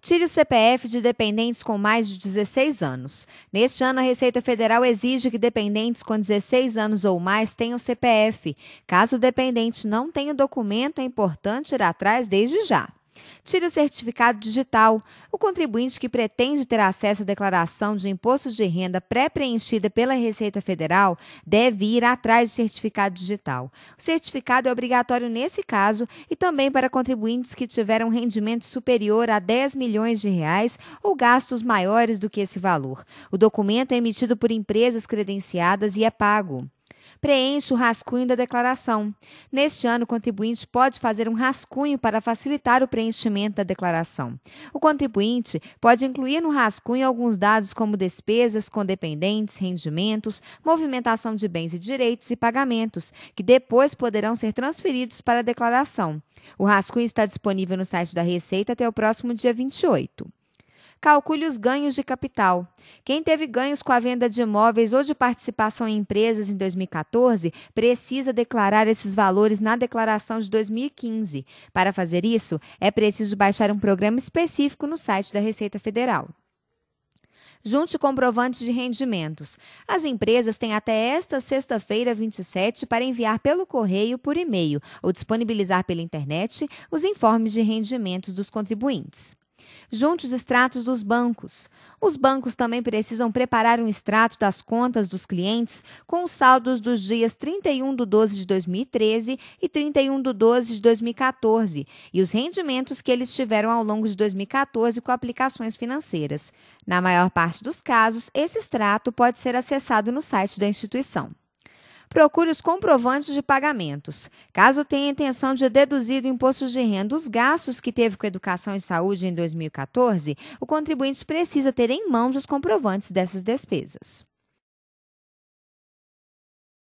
tire o CPF de dependentes com mais de 16 anos. Neste ano, a Receita Federal exige que dependentes com 16 anos ou mais tenham CPF. Caso o dependente não tenha o documento, é importante ir atrás desde já. Tire o certificado digital. O contribuinte que pretende ter acesso à declaração de imposto de renda pré-preenchida pela Receita Federal deve ir atrás do certificado digital. O certificado é obrigatório nesse caso e também para contribuintes que tiveram rendimento superior a 10 milhões de reais ou gastos maiores do que esse valor. O documento é emitido por empresas credenciadas e é pago preencha o rascunho da declaração. Neste ano, o contribuinte pode fazer um rascunho para facilitar o preenchimento da declaração. O contribuinte pode incluir no rascunho alguns dados como despesas com dependentes, rendimentos, movimentação de bens e direitos e pagamentos, que depois poderão ser transferidos para a declaração. O rascunho está disponível no site da Receita até o próximo dia 28 calcule os ganhos de capital. Quem teve ganhos com a venda de imóveis ou de participação em empresas em 2014 precisa declarar esses valores na declaração de 2015. Para fazer isso, é preciso baixar um programa específico no site da Receita Federal junte comprovantes de rendimentos. As empresas têm até esta sexta-feira, 27, para enviar pelo correio, por e-mail ou disponibilizar pela internet os informes de rendimentos dos contribuintes. Junte os extratos dos bancos. Os bancos também precisam preparar um extrato das contas dos clientes com os saldos dos dias 31 de 12 de 2013 e 31 de 12 de 2014 e os rendimentos que eles tiveram ao longo de 2014 com aplicações financeiras. Na maior parte dos casos, esse extrato pode ser acessado no site da instituição procure os comprovantes de pagamentos. Caso tenha intenção de deduzir do imposto de renda os gastos que teve com educação e saúde em 2014, o contribuinte precisa ter em mãos os comprovantes dessas despesas.